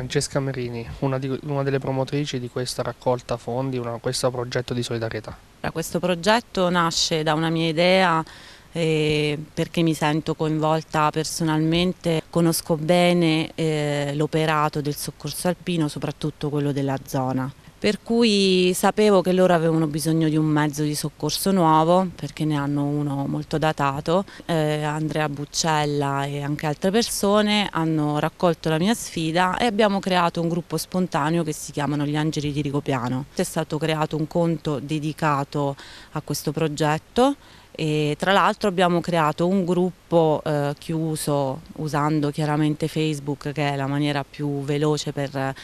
Francesca Merini, una, di, una, delle promotrici di questa raccolta fondi, una, questo progetto di solidarietà. Questo progetto nasce da una mia idea eh, perché mi sento coinvolta personalmente, conosco bene eh, l'operato del soccorso alpino, soprattutto quello della zona per cui sapevo che loro avevano bisogno di un mezzo di soccorso nuovo perché ne hanno uno molto datato. Eh, Andrea Buccella e anche altre persone hanno raccolto la mia sfida e abbiamo creato un gruppo spontaneo che si chiamano gli Angeli di Rigopiano. È stato creato un conto dedicato a questo progetto e tra l'altro abbiamo creato un gruppo eh, chiuso usando chiaramente Facebook che è la maniera più veloce per eh,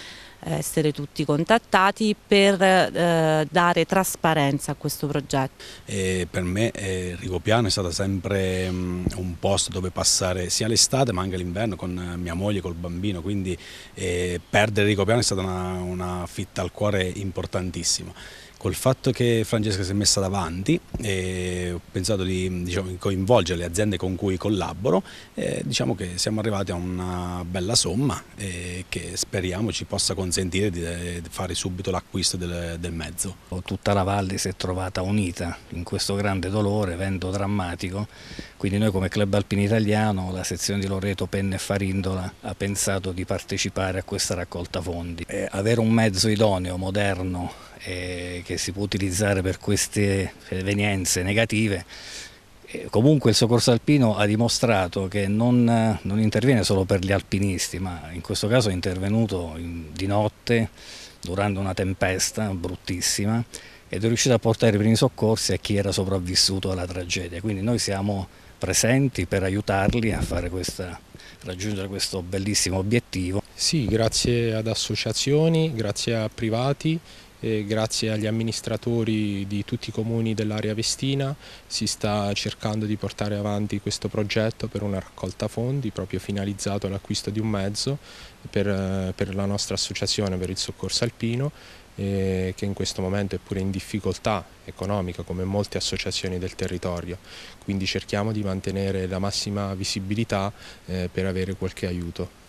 essere tutti contattati per eh, dare trasparenza a questo progetto. E per me eh, Rigopiano è stato sempre um, un posto dove passare sia l'estate ma anche l'inverno con eh, mia moglie, col bambino, quindi eh, perdere Rigopiano è stata una, una fitta al cuore importantissima. Col fatto che Francesca si è messa davanti e ho pensato di diciamo, coinvolgere le aziende con cui collaboro, eh, diciamo che siamo arrivati a una bella somma eh, che speriamo ci possa consentire di, fare subito l'acquisto del, del mezzo. Oh, tutta la valle si è trovata unita in questo grande dolore, evento drammatico, quindi noi come Club Alpino Italiano, la sezione di Loreto, Penne e Farindola ha pensato di partecipare a questa raccolta fondi. Eh, avere un mezzo idoneo, moderno, eh, che si può utilizzare per queste evenienze negative, eh, comunque il soccorso alpino ha dimostrato che non, eh, non, interviene solo per gli alpinisti, ma in questo caso è intervenuto in, di notte durante una tempesta bruttissima ed è riuscito a portare i primi soccorsi a chi era sopravvissuto alla tragedia. Quindi noi siamo presenti per aiutarli a questa, raggiungere questo bellissimo obiettivo. Sì, grazie ad associazioni, grazie a privati e grazie agli amministratori di tutti i comuni dell'area Vestina si sta cercando di portare avanti questo progetto per una raccolta fondi proprio finalizzato all'acquisto di un mezzo per, per la nostra associazione per il soccorso alpino che in questo momento è pure in difficoltà economica come molte associazioni del territorio, quindi cerchiamo di mantenere la massima visibilità eh, per avere qualche aiuto.